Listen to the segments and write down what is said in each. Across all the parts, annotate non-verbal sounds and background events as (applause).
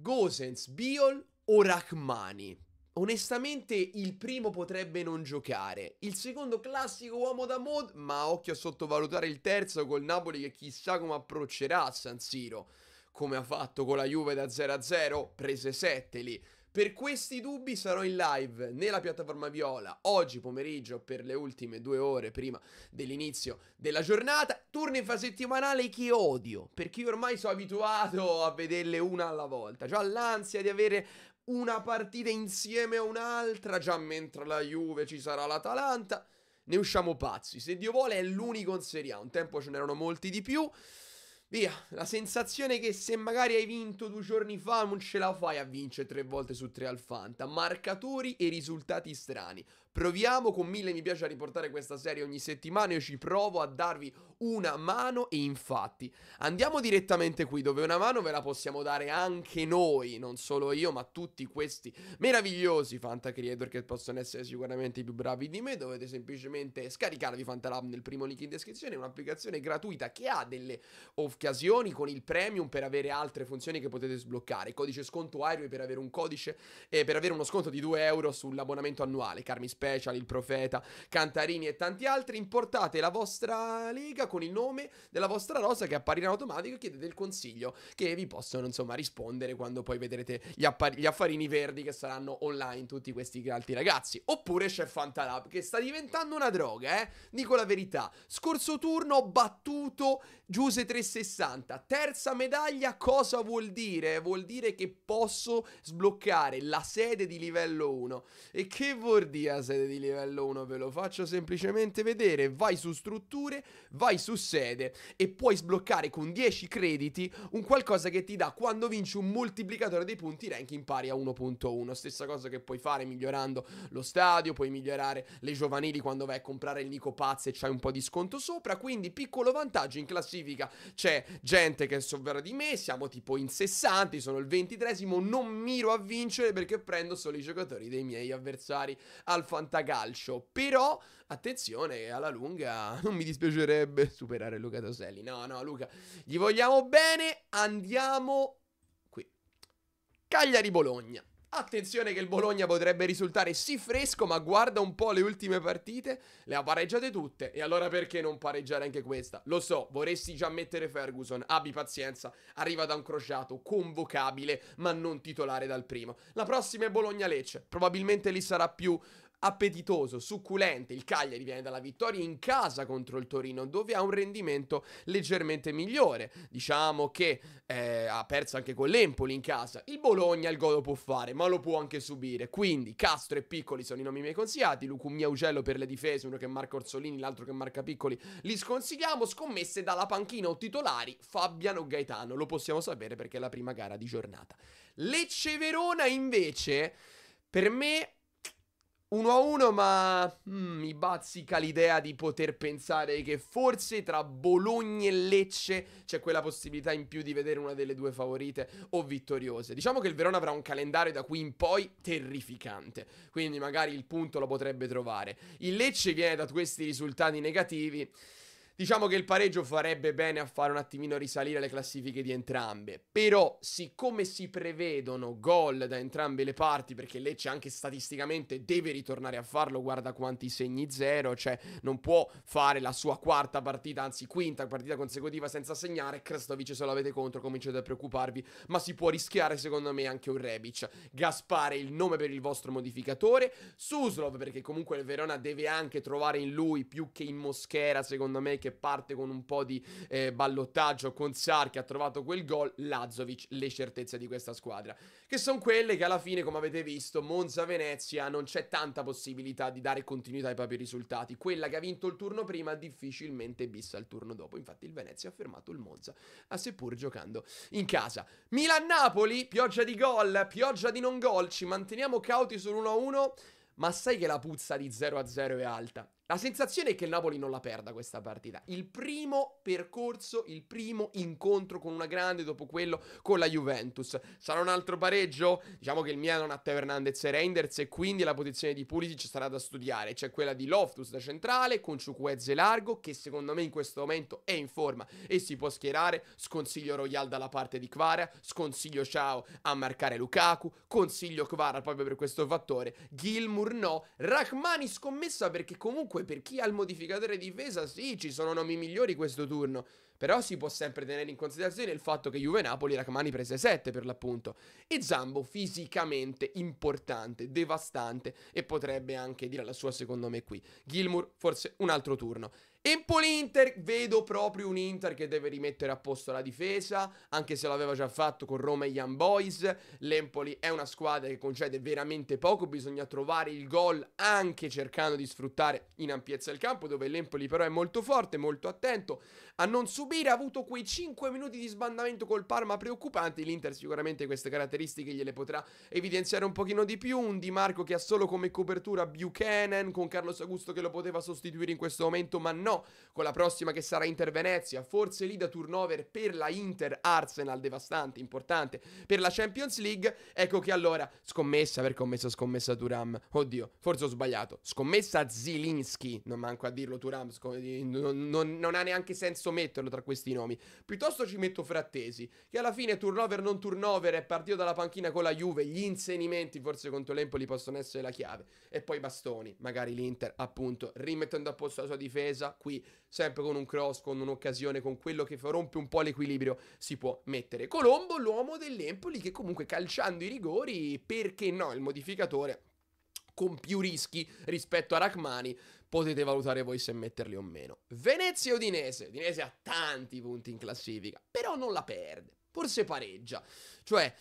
Gosens, Biol o Rachmani. Onestamente il primo potrebbe non giocare, il secondo classico uomo da mod, ma occhio a sottovalutare il terzo col Napoli che chissà come approccerà a San Siro, come ha fatto con la Juve da 0-0, a prese 7 lì, per questi dubbi sarò in live nella piattaforma Viola oggi pomeriggio per le ultime due ore prima dell'inizio della giornata. Turno settimanale che odio perché io ormai sono abituato a vederle una alla volta. Già l'ansia di avere una partita insieme a un'altra, già mentre la Juve ci sarà l'Atalanta. Ne usciamo pazzi. Se Dio vuole è l'unico in Serie A. Un tempo ce n'erano molti di più. Via, la sensazione che se magari hai vinto due giorni fa non ce la fai a vincere tre volte su tre al Fanta. Marcatori e risultati strani. Proviamo con mille mi piace a riportare questa serie ogni settimana. Io ci provo a darvi una mano e infatti andiamo direttamente qui dove una mano ve la possiamo dare anche noi, non solo io, ma tutti questi meravigliosi Fanta Creator che possono essere sicuramente i più bravi di me. Dovete semplicemente scaricarvi Fantalab nel primo link in descrizione, È un'applicazione gratuita che ha delle occasioni con il premium per avere altre funzioni che potete sbloccare. Codice sconto Airway per avere un codice eh, per avere uno sconto di 2 euro sull'abbonamento annuale. Carmi Special, il Profeta, Cantarini e tanti altri, importate la vostra lega con il nome della vostra rosa che apparirà in automatico e chiedete il consiglio che vi possono insomma rispondere quando poi vedrete gli, appar- gli affarini verdi che saranno online tutti questi altri ragazzi. Oppure c'è Fantalab che sta diventando una droga, eh? Dico la verità. Scorso turno ho battuto Giuse 360. Terza medaglia cosa vuol dire? Vuol dire che posso sbloccare la sede di livello 1. E che vuol dire sede di livello 1 ve lo faccio semplicemente vedere vai su strutture vai su sede e puoi sbloccare con 10 crediti un qualcosa che ti dà quando vinci un moltiplicatore dei punti ranking pari a 1.1 stessa cosa che puoi fare migliorando lo stadio puoi migliorare le giovanili quando vai a comprare il Nico Paz e c'hai un po' di sconto sopra quindi piccolo vantaggio in classifica c'è gente che è sovvera di me siamo tipo in 60 sono il 23 non miro a vincere perché prendo solo i giocatori dei miei avversari alfa fantacalcio. Però, attenzione, alla lunga (laughs) non mi dispiacerebbe superare Luca Toselli. No, no, Luca, gli vogliamo bene. Andiamo qui. Cagliari-Bologna. Attenzione che il Bologna potrebbe risultare sì fresco, ma guarda un po' le ultime partite, le ha pareggiate tutte. E allora perché non pareggiare anche questa? Lo so, vorresti già mettere Ferguson, abbi pazienza, arriva da un crociato, convocabile, ma non titolare dal primo. La prossima è Bologna-Lecce, probabilmente lì sarà più appetitoso, succulente. Il Cagliari viene dalla vittoria in casa contro il Torino, dove ha un rendimento leggermente migliore. Diciamo che eh, ha perso anche con l'Empoli in casa. Il Bologna il gol lo può fare, ma lo può anche subire. Quindi Castro e Piccoli sono i nomi miei consigliati. Lucumia Ugello per le difese, uno che marca Orsolini, l'altro che marca Piccoli. Li sconsigliamo. Scommesse dalla panchina o titolari Fabiano Gaetano. Lo possiamo sapere perché è la prima gara di giornata. Lecce Verona invece. Per me 1 a 1, ma mm, mi bazzica l'idea di poter pensare che forse tra Bologna e Lecce c'è quella possibilità in più di vedere una delle due favorite o vittoriose. Diciamo che il Verona avrà un calendario da qui in poi terrificante, quindi magari il punto lo potrebbe trovare. Il Lecce viene da questi risultati negativi. Diciamo che il pareggio farebbe bene a fare un attimino risalire le classifiche di entrambe, però siccome si prevedono gol da entrambe le parti, perché Lecce anche statisticamente deve ritornare a farlo, guarda quanti segni zero, cioè non può fare la sua quarta partita, anzi quinta partita consecutiva senza segnare, Krastovic se lo avete contro cominciate a preoccuparvi, ma si può rischiare secondo me anche un Rebic. Gaspare il nome per il vostro modificatore, Suslov perché comunque il Verona deve anche trovare in lui più che in Moschera secondo me che che parte con un po' di eh, ballottaggio con Sar che ha trovato quel gol, Lazovic, le certezze di questa squadra, che sono quelle che alla fine, come avete visto, Monza-Venezia non c'è tanta possibilità di dare continuità ai propri risultati, quella che ha vinto il turno prima difficilmente bissa il turno dopo, infatti il Venezia ha fermato il Monza, seppur giocando in casa. Milan-Napoli, pioggia di gol, pioggia di non gol, ci manteniamo cauti sull'1-1, ma sai che la puzza di 0-0 è alta. La sensazione è che il Napoli non la perda questa partita. Il primo percorso, il primo incontro con una grande dopo quello con la Juventus. Sarà un altro pareggio? Diciamo che il Milan non ha Teo Hernandez e Reinders e quindi la posizione di Pulisic sarà da studiare. C'è quella di Loftus da centrale con Ciuquezze largo che secondo me in questo momento è in forma e si può schierare. Sconsiglio Royal dalla parte di Kvara, sconsiglio Ciao a marcare Lukaku, consiglio Kvara proprio per questo fattore. Gilmour no, Rachmani scommessa perché comunque comunque per chi ha il modificatore difesa, sì, ci sono nomi migliori questo turno. Però si può sempre tenere in considerazione il fatto che Juve-Napoli Rachmani prese 7 per l'appunto. E Zambo fisicamente importante, devastante e potrebbe anche dire la sua secondo me qui. Gilmour forse un altro turno. Empoli-Inter, vedo proprio un Inter che deve rimettere a posto la difesa, anche se l'aveva già fatto con Roma e Young Boys. L'Empoli è una squadra che concede veramente poco, bisogna trovare il gol anche cercando di sfruttare in ampiezza il campo, dove l'Empoli però è molto forte, molto attento a non subire. Ha avuto quei 5 minuti di sbandamento col Parma preoccupanti. L'Inter sicuramente queste caratteristiche gliele potrà evidenziare un pochino di più. Un Di Marco che ha solo come copertura Buchanan, con Carlos Augusto che lo poteva sostituire in questo momento, ma no no, con la prossima che sarà Inter Venezia, forse lì da turnover per la Inter Arsenal devastante, importante, per la Champions League, ecco che allora scommessa, perché ho messo scommessa Turam, oddio, forse ho sbagliato, scommessa Zilinski, non manco a dirlo Turam, non, non, non ha neanche senso metterlo tra questi nomi, piuttosto ci metto Frattesi, che alla fine turnover non turnover è partito dalla panchina con la Juve, gli inserimenti forse contro l'Empoli possono essere la chiave, e poi bastoni, magari l'Inter appunto rimettendo a posto la sua difesa, qui sempre con un cross, con un'occasione, con quello che rompe un po' l'equilibrio, si può mettere. Colombo, l'uomo dell'Empoli, che comunque calciando i rigori, perché no, il modificatore con più rischi rispetto a Rachmani, potete valutare voi se metterli o meno. Venezia Udinese, Udinese ha tanti punti in classifica, però non la perde, forse pareggia, cioè...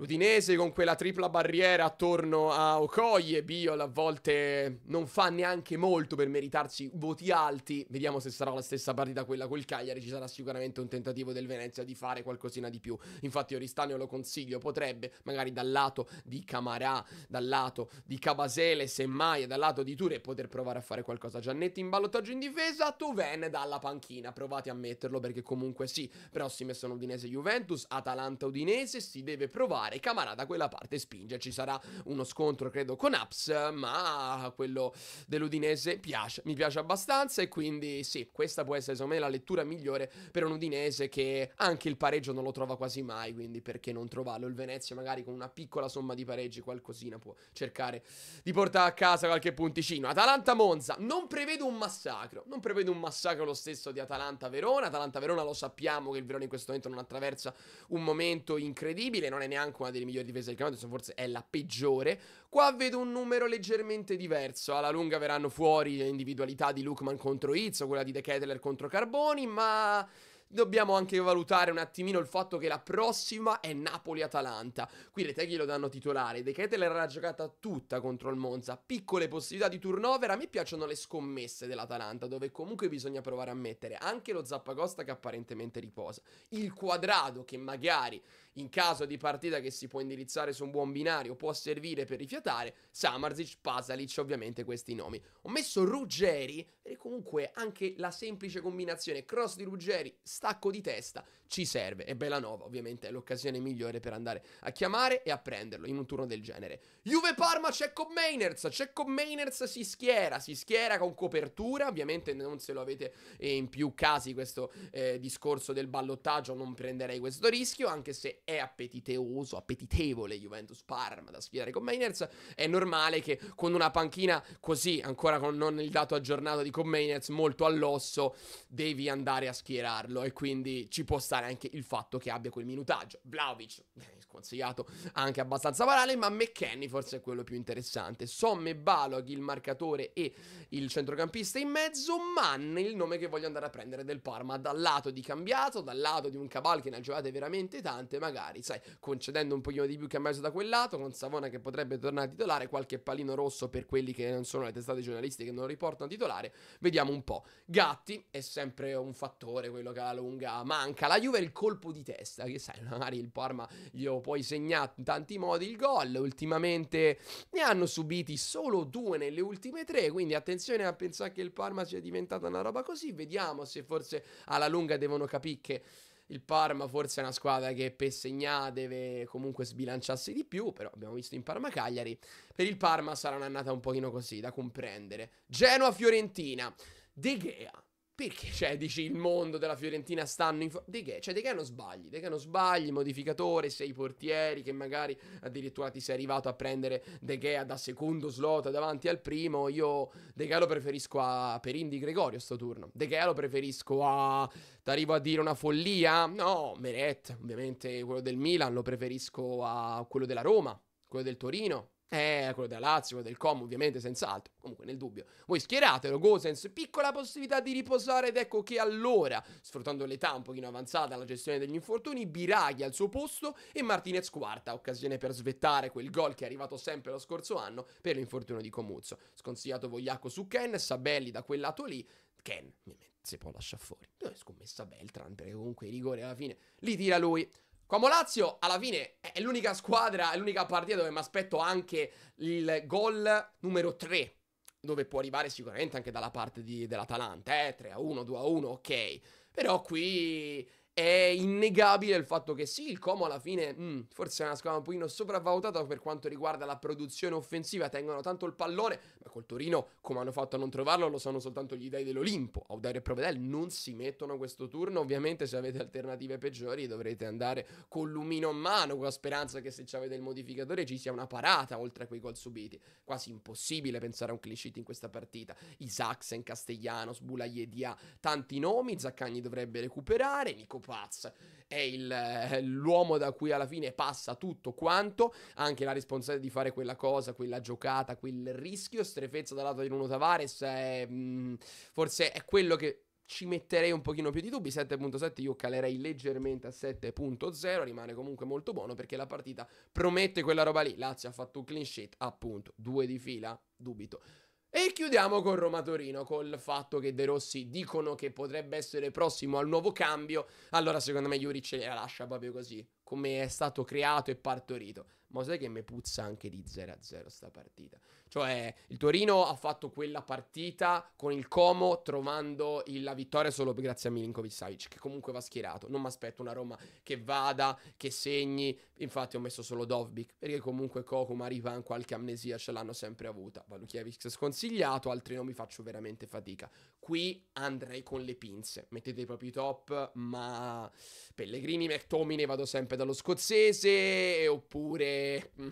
L'Udinese con quella tripla barriera attorno a Okoye, Biol a volte non fa neanche molto per meritarsi voti alti. Vediamo se sarà la stessa partita quella col Cagliari, ci sarà sicuramente un tentativo del Venezia di fare qualcosina di più. Infatti Oristanio lo consiglio, potrebbe magari dal lato di Camarà, dal lato di Cabasele, semmai, dal lato di Ture poter provare a fare qualcosa. Giannetti in ballottaggio in difesa, Tuven dalla panchina, provate a metterlo perché comunque sì, prossime sono Udinese-Juventus, Atalanta-Udinese, si deve provare fare. Camara da quella parte spinge, ci sarà uno scontro credo con Aps, ma quello dell'Udinese piace, mi piace abbastanza e quindi sì, questa può essere secondo me la lettura migliore per un Udinese che anche il pareggio non lo trova quasi mai, quindi perché non trovarlo? Il Venezia magari con una piccola somma di pareggi qualcosina può cercare di portare a casa qualche punticino. Atalanta-Monza, non prevedo un massacro, non prevedo un massacro lo stesso di Atalanta-Verona, Atalanta-Verona lo sappiamo che il Verona in questo momento non attraversa un momento incredibile, non è neanche comunque una delle migliori difese del campionato, forse è la peggiore. Qua vedo un numero leggermente diverso, alla lunga verranno fuori le individualità di Lukman contro Izzo, quella di De Kettler contro Carboni, ma... Dobbiamo anche valutare un attimino il fatto che la prossima è Napoli-Atalanta. Qui le Reteghi lo danno titolare. De Kettler l'ha giocata tutta contro il Monza. Piccole possibilità di turnover. A me piacciono le scommesse dell'Atalanta, dove comunque bisogna provare a mettere anche lo Zappagosta che apparentemente riposa. Il quadrado che magari in caso di partita che si può indirizzare su un buon binario, può servire per rifiatare Samarzic, Pasalic, ovviamente questi nomi. Ho messo Ruggeri e comunque anche la semplice combinazione cross di Ruggeri, stacco di testa ci serve e Belanova ovviamente è l'occasione migliore per andare a chiamare e a prenderlo in un turno del genere. Juve Parma c'è con Mainers, c'è con Mainers si schiera, si schiera con copertura, ovviamente non se lo avete eh, in più casi questo eh, discorso del ballottaggio, non prenderei questo rischio, anche se è appetitoso, appetitevole Juventus Parma da sfidare con Mainers, è normale che con una panchina così, ancora con non il dato aggiornato di Mainers, molto all'osso, devi andare a schierarlo e quindi ci può stare anche il fatto che abbia quel minutaggio. Vlaovic, eh, sconsigliato anche abbastanza varale, ma McKenny forse è quello più interessante. Somme Balog, il marcatore e il centrocampista in mezzo, Mann, il nome che voglio andare a prendere del Parma, dal lato di Cambiato, dal lato di un Cabal che ne ha giocate veramente tante, magari magari, sai, concedendo un pochino di più che ha messo da quel lato, con Savona che potrebbe tornare a titolare, qualche palino rosso per quelli che non sono le testate giornalistiche che non riportano titolare, vediamo un po'. Gatti è sempre un fattore, quello che alla lunga manca, la Juve è il colpo di testa, che sai, (laughs) magari il Parma gli ho poi segnato in tanti modi il gol, ultimamente ne hanno subiti solo due nelle ultime tre, quindi attenzione a pensare che il Parma sia diventata una roba così, vediamo se forse alla lunga devono capire che il Parma forse è una squadra che per segnare deve comunque sbilanciarsi di più, però abbiamo visto in Parma Cagliari. Per il Parma sarà un'annata un pochino così da comprendere. Genoa Fiorentina. De Gea perché? Cioè, dici il mondo della Fiorentina stanno in. Di che? Cioè, di che non sbagli? Di che non sbagli? Modificatore, sei portieri che magari addirittura ti sei arrivato a prendere De Gea da secondo slot davanti al primo. Io De Gea lo preferisco a Perindi Gregorio sto turno. De Gea lo preferisco a. T'arrivo a dire una follia? No, Meret, ovviamente quello del Milan, lo preferisco a quello della Roma, quello del Torino. Eh, quello della Lazio, quello del Com, ovviamente, senz'altro. Comunque, nel dubbio. Voi schieratelo, Gosens, piccola possibilità di riposare ed ecco che allora, sfruttando l'età un pochino avanzata, alla gestione degli infortuni, Biraghi al suo posto e Martinez quarta, occasione per svettare quel gol che è arrivato sempre lo scorso anno per l'infortunio di Comuzzo. Sconsigliato Vogliacco su Ken, Sabelli da quel lato lì, Ken, ovviamente, si può lasciare fuori. Dove scommessa Beltran, perché comunque i rigori alla fine li tira lui. Como Lazio alla fine è l'unica squadra, è l'unica partita dove mi aspetto anche il gol numero 3, dove può arrivare sicuramente anche dalla parte di, dell'Atalanta, eh? 3 a 1, 2 a 1, ok. Però qui è innegabile il fatto che sì, il Como alla fine mh, mm, forse è una squadra un pochino sopravvalutata per quanto riguarda la produzione offensiva, tengono tanto il pallone, ma col Torino come hanno fatto a non trovarlo lo sanno soltanto gli dei dell'Olimpo, Audario e Provedel non si mettono questo turno, ovviamente se avete alternative peggiori dovrete andare col lumino in mano, con la speranza che se avete il modificatore ci sia una parata oltre a quei gol subiti, quasi impossibile pensare a un cliché in questa partita, Isaacsen, Castellanos, Bulaghedia, tanti nomi, Zaccagni dovrebbe recuperare, Nico Paz. È il, eh, l'uomo da cui alla fine passa tutto quanto, anche la responsabilità di fare quella cosa, quella giocata, quel rischio, strefezza dal lato di Nuno Tavares, è, mm, forse è quello che ci metterei un pochino più di dubbi, 7.7 io calerei leggermente a 7.0, rimane comunque molto buono perché la partita promette quella roba lì, Lazio ha fatto un clean sheet, appunto, due di fila, dubito. E chiudiamo con Roma Torino, col fatto che De Rossi dicono che potrebbe essere prossimo al nuovo cambio. Allora, secondo me, Juric la lascia proprio così come è stato creato e partorito. Ma sai che mi puzza anche di 0-0 a sta partita. Cioè, il Torino ha fatto quella partita con il Como trovando la vittoria solo grazie a Milinkovic Savic, che comunque va schierato. Non mi aspetto una Roma che vada, che segni. Infatti ho messo solo Dovbik, perché comunque Kokuma, Marivan, qualche amnesia ce l'hanno sempre avuta. Valukiewicz sconsigliato, altri non mi faccio veramente fatica. Qui andrei con le pinze. Mettete proprio i top, ma Pellegrini, McTominay vado sempre dallo scozzese, oppure mm,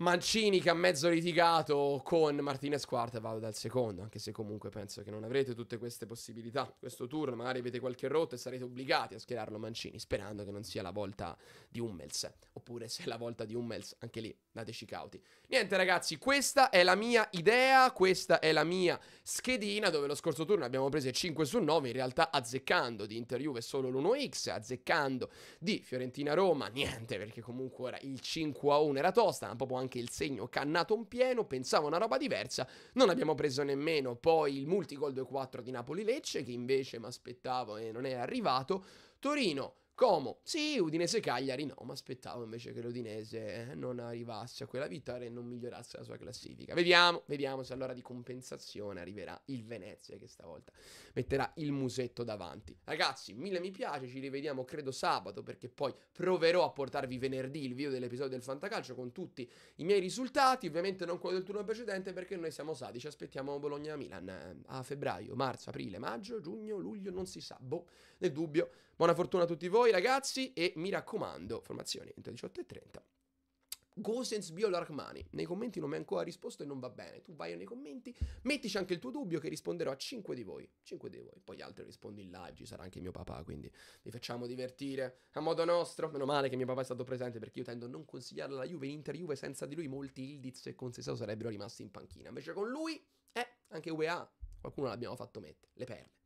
Mancini che ha mezzo litigato con Martinez quarta vado dal secondo, anche se comunque penso che non avrete tutte queste possibilità. Questo turno magari avete qualche rotta e sarete obbligati a schierarlo Mancini, sperando che non sia la volta di Hummels, oppure se è la volta di Hummels, anche lì Dateci cauti. Niente ragazzi, questa è la mia idea, questa è la mia schedina dove lo scorso turno abbiamo preso 5 su 9, in realtà azzeccando di Inter Juve solo l'1x, azzeccando di Fiorentina Roma, niente perché comunque ora il 5 a 1 era tosta, ma proprio anche il segno cannato in pieno, pensavo una roba diversa, non abbiamo preso nemmeno poi il multigol 2-4 di Napoli-Lecce che invece mi aspettavo e non è arrivato, Torino Como, sì, Udinese Cagliari, no, ma aspettavo invece che l'Udinese eh, non arrivasse a quella vittoria e non migliorasse la sua classifica. Vediamo, vediamo se allora di compensazione arriverà il Venezia che stavolta metterà il musetto davanti. Ragazzi, mille mi piace, ci rivediamo credo sabato perché poi proverò a portarvi venerdì il video dell'episodio del Fantacalcio con tutti i miei risultati, ovviamente non quello del turno precedente perché noi siamo sati, ci aspettiamo Bologna-Milan eh, a febbraio, marzo, aprile, maggio, giugno, luglio, non si sa, boh, nel dubbio Buona fortuna a tutti voi ragazzi e mi raccomando, formazioni entro 30. Gosens Biolarmani. Nei commenti non mi ha ancora risposto e non va bene. Tu vai nei commenti, mettici anche il tuo dubbio che risponderò a 5 di voi. 5 di voi. Poi gli altri rispondi in live, ci sarà anche mio papà, quindi vi facciamo divertire a modo nostro. Meno male che mio papà è stato presente perché io tendo a non consigliarla alla Juve, Inter Juve senza di lui molti Ildiz e Consesao sarebbero rimasti in panchina. Invece con lui, eh, anche UEA, qualcuno l'abbiamo fatto mettere, le perle.